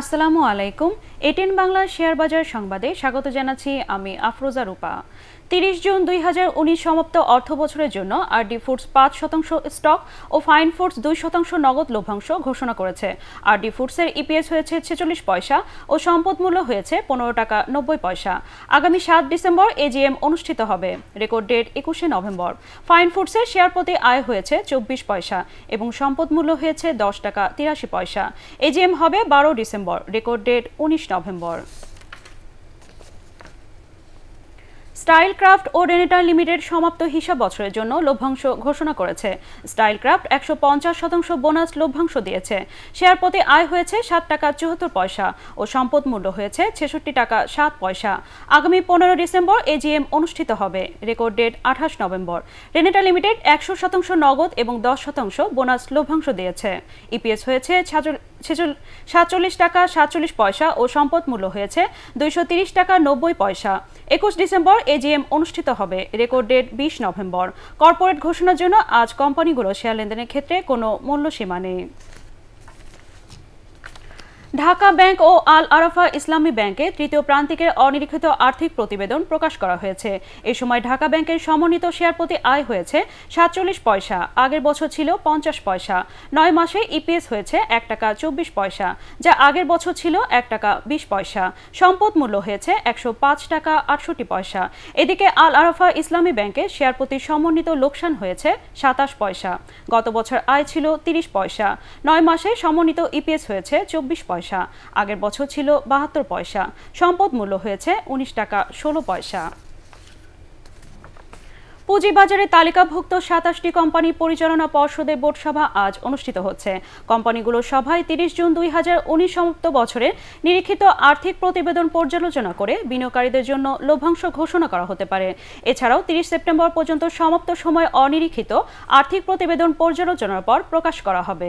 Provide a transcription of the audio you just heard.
আসসালামু আলাইকুম এটেন বাংলা শেয়ার বাজার সংবাদে স্বাগত জানাচ্ছি আমি আফরোজা রূপা তিরিশ জুন দুই সমাপ্ত অর্থ বছরের জন্য আরডি ফুডস পাঁচ শতাংশ স্টক ও ফাইন ফুডস দুই শতাংশ নগদ লভ্যাংশ ঘোষণা করেছে আরডি ফুডসের ইপিএস হয়েছে ছেচল্লিশ পয়সা ও সম্পদ মূল্য হয়েছে পনেরো টাকা নব্বই পয়সা আগামী সাত ডিসেম্বর এজিএম অনুষ্ঠিত হবে রেকর্ড ডেট একুশে নভেম্বর ফাইন ফুডসের শেয়ার প্রতি আয় হয়েছে চব্বিশ পয়সা এবং সম্পদ মূল্য হয়েছে দশ টাকা তিরাশি পয়সা এজিএম হবে বারো ডিসেম্বর রেকর্ড ডেট উনিশ নভেম্বর স্টাইলক্রাফট ও রেনেটার লিমিটেড সমাপ্ত হিসাব বছরের জন্য লভ্যাংশ ঘোষণা করেছে স্টাইলক্রাফট একশো পঞ্চাশ শতাংশ বোনাস লভ্যাংশ দিয়েছে শেয়ার প্রতি আয় হয়েছে সাত টাকা চুহাত্তর পয়সা ও সম্পদ মূল্য হয়েছে ছেষট্টি টাকা সাত পয়সা আগামী পনেরো ডিসেম্বর এজিএম অনুষ্ঠিত হবে রেকর্ড ডেট আঠাশ নভেম্বর ডেনেটা লিমিটেড একশো শতাংশ নগদ এবং দশ শতাংশ বোনাস লভ্যাংশ দিয়েছে ইপিএস হয়েছে সাতচল্লিশ টাকা সাতচল্লিশ পয়সা ও সম্পদ মূল্য হয়েছে দুইশো তিরিশ টাকা নব্বই পয়সা একুশ ডিসেম্বর এজিএম অনুষ্ঠিত হবে রেকর্ড ডেট বিশ নভেম্বর কর্পোরেট ঘোষণার জন্য আজ কোম্পানিগুলো শেয়ার লেনদেনের ক্ষেত্রে কোনো মূল্যসীমা নেই ঢাকা ব্যাংক ও আল আরাফা ইসলামী ব্যাংকে তৃতীয় প্রান্তিকের অনিরীক্ষিত আর্থিক প্রতিবেদন প্রকাশ করা হয়েছে এ সময় ঢাকা ব্যাংকের সমন্বিত শেয়ার প্রতি আয় হয়েছে সাতচল্লিশ পয়সা আগের বছর ছিল পঞ্চাশ পয়সা নয় মাসে ইপিএস e হয়েছে এক টাকা চব্বিশ পয়সা যা আগের বছর ছিল এক টাকা বিশ পয়সা সম্পদ মূল্য হয়েছে একশো পাঁচ টাকা আটষট্টি পয়সা এদিকে আল আরাফা ইসলামী ব্যাংকে শেয়ার প্রতি সমন্বিত লোকসান হয়েছে সাতাশ পয়সা গত বছর আয় ছিল তিরিশ পয়সা নয় মাসে সমন্বিত ইপিএস e হয়েছে চব্বিশ পয়সা পয়সা আগের বছর ছিল বাহাত্তর পয়সা সম্পদ মূল্য হয়েছে ১৯ টাকা ষোলো পয়সা পুঁজিবাজারে তালিকাভুক্ত সাতাশটি কোম্পানি পরিচালনা পর্ষদের বোর্ড সভা আজ অনুষ্ঠিত হচ্ছে কোম্পানিগুলোর সভায় তিরিশ জুন দুই হাজার উনিশ সমাপ্ত বছরের নিরীক্ষিত আর্থিক প্রতিবেদন পর্যালোচনা করে বিনিয়োগকারীদের জন্য লভ্যাংশ ঘোষণা করা হতে পারে এছাড়াও তিরিশ সেপ্টেম্বর পর্যন্ত সমাপ্ত সময় অনিরীক্ষিত আর্থিক প্রতিবেদন পর্যালোচনার পর প্রকাশ করা হবে